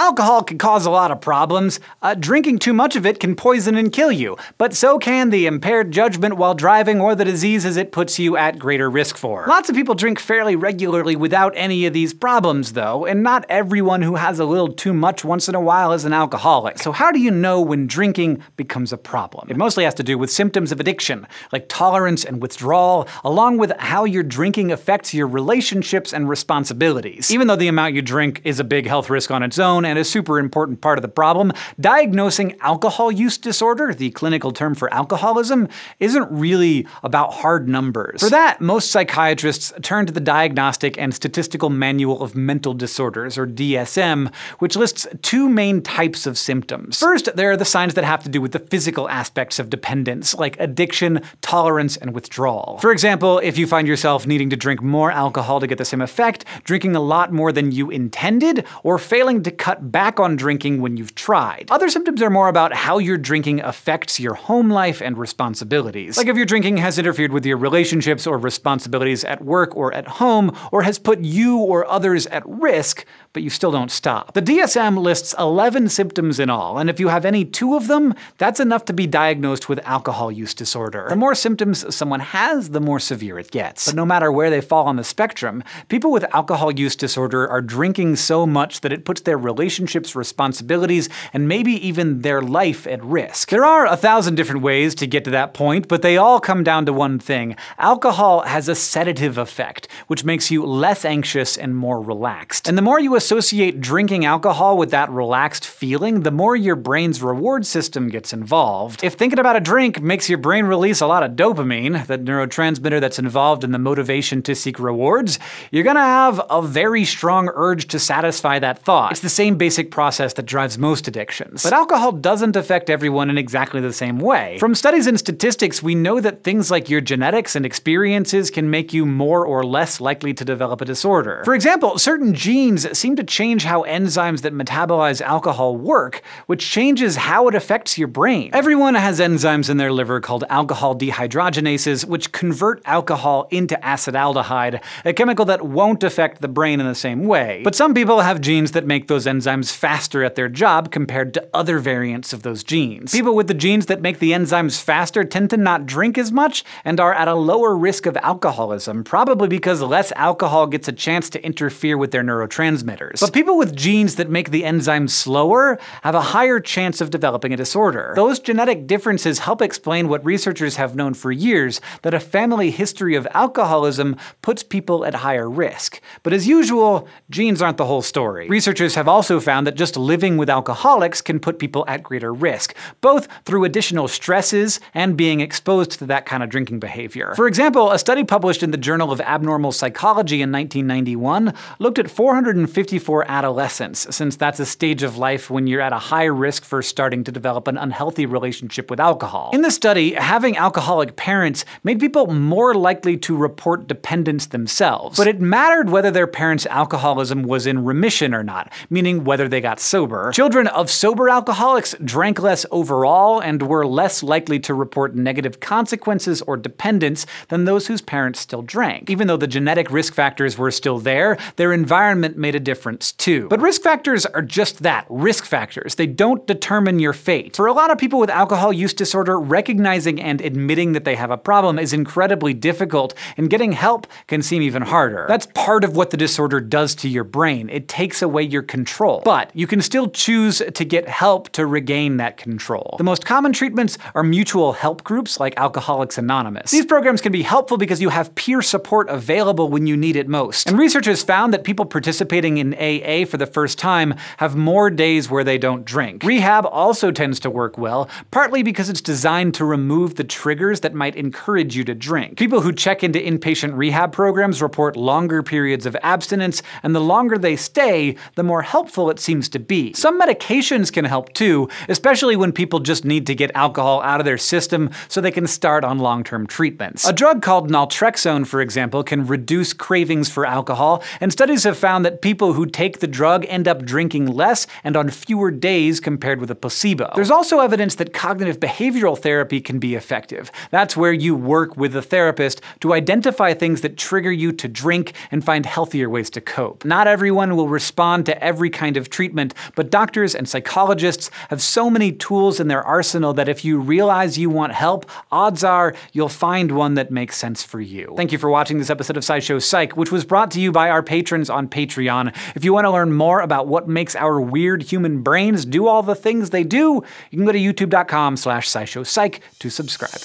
Alcohol can cause a lot of problems. Uh, drinking too much of it can poison and kill you, but so can the impaired judgment while driving or the diseases it puts you at greater risk for. Lots of people drink fairly regularly without any of these problems, though, and not everyone who has a little too much once in a while is an alcoholic. So how do you know when drinking becomes a problem? It mostly has to do with symptoms of addiction, like tolerance and withdrawal, along with how your drinking affects your relationships and responsibilities. Even though the amount you drink is a big health risk on its own, and a super important part of the problem, diagnosing alcohol use disorder, the clinical term for alcoholism, isn't really about hard numbers. For that, most psychiatrists turn to the Diagnostic and Statistical Manual of Mental Disorders, or DSM, which lists two main types of symptoms. First, there are the signs that have to do with the physical aspects of dependence, like addiction, tolerance, and withdrawal. For example, if you find yourself needing to drink more alcohol to get the same effect, drinking a lot more than you intended, or failing to cut back on drinking when you've tried. Other symptoms are more about how your drinking affects your home life and responsibilities. Like if your drinking has interfered with your relationships or responsibilities at work or at home, or has put you or others at risk, but you still don't stop. The DSM lists 11 symptoms in all, and if you have any two of them, that's enough to be diagnosed with alcohol use disorder. The more symptoms someone has, the more severe it gets. But no matter where they fall on the spectrum, people with alcohol use disorder are drinking so much that it puts their relationship relationships, responsibilities, and maybe even their life at risk. There are a thousand different ways to get to that point, but they all come down to one thing. Alcohol has a sedative effect, which makes you less anxious and more relaxed. And the more you associate drinking alcohol with that relaxed feeling, the more your brain's reward system gets involved. If thinking about a drink makes your brain release a lot of dopamine, that neurotransmitter that's involved in the motivation to seek rewards, you're gonna have a very strong urge to satisfy that thought. It's the same basic process that drives most addictions. But alcohol doesn't affect everyone in exactly the same way. From studies and statistics, we know that things like your genetics and experiences can make you more or less likely to develop a disorder. For example, certain genes seem to change how enzymes that metabolize alcohol work, which changes how it affects your brain. Everyone has enzymes in their liver called alcohol dehydrogenases, which convert alcohol into acetaldehyde, a chemical that won't affect the brain in the same way. But some people have genes that make those enzymes enzymes faster at their job compared to other variants of those genes. People with the genes that make the enzymes faster tend to not drink as much and are at a lower risk of alcoholism, probably because less alcohol gets a chance to interfere with their neurotransmitters. But people with genes that make the enzymes slower have a higher chance of developing a disorder. Those genetic differences help explain what researchers have known for years, that a family history of alcoholism puts people at higher risk. But as usual, genes aren't the whole story. Researchers have also also found that just living with alcoholics can put people at greater risk, both through additional stresses and being exposed to that kind of drinking behavior. For example, a study published in the Journal of Abnormal Psychology in 1991 looked at 454 adolescents, since that's a stage of life when you're at a high risk for starting to develop an unhealthy relationship with alcohol. In the study, having alcoholic parents made people more likely to report dependence themselves, but it mattered whether their parents' alcoholism was in remission or not, meaning whether they got sober. Children of sober alcoholics drank less overall and were less likely to report negative consequences or dependence than those whose parents still drank. Even though the genetic risk factors were still there, their environment made a difference too. But risk factors are just that, risk factors. They don't determine your fate. For a lot of people with alcohol use disorder, recognizing and admitting that they have a problem is incredibly difficult, and getting help can seem even harder. That's part of what the disorder does to your brain. It takes away your control control, but you can still choose to get help to regain that control. The most common treatments are mutual help groups like Alcoholics Anonymous. These programs can be helpful because you have peer support available when you need it most. And research has found that people participating in AA for the first time have more days where they don't drink. Rehab also tends to work well, partly because it's designed to remove the triggers that might encourage you to drink. People who check into inpatient rehab programs report longer periods of abstinence, and the longer they stay, the more helpful helpful it seems to be. Some medications can help too, especially when people just need to get alcohol out of their system so they can start on long-term treatments. A drug called naltrexone, for example, can reduce cravings for alcohol, and studies have found that people who take the drug end up drinking less and on fewer days compared with a placebo. There's also evidence that cognitive behavioral therapy can be effective. That's where you work with a therapist to identify things that trigger you to drink and find healthier ways to cope. Not everyone will respond to every kind kind of treatment, but doctors and psychologists have so many tools in their arsenal that if you realize you want help, odds are you'll find one that makes sense for you. Thank you for watching this episode of SciShow Psych, which was brought to you by our patrons on Patreon. If you want to learn more about what makes our weird human brains do all the things they do, you can go to youtube.com slash scishow psych to subscribe.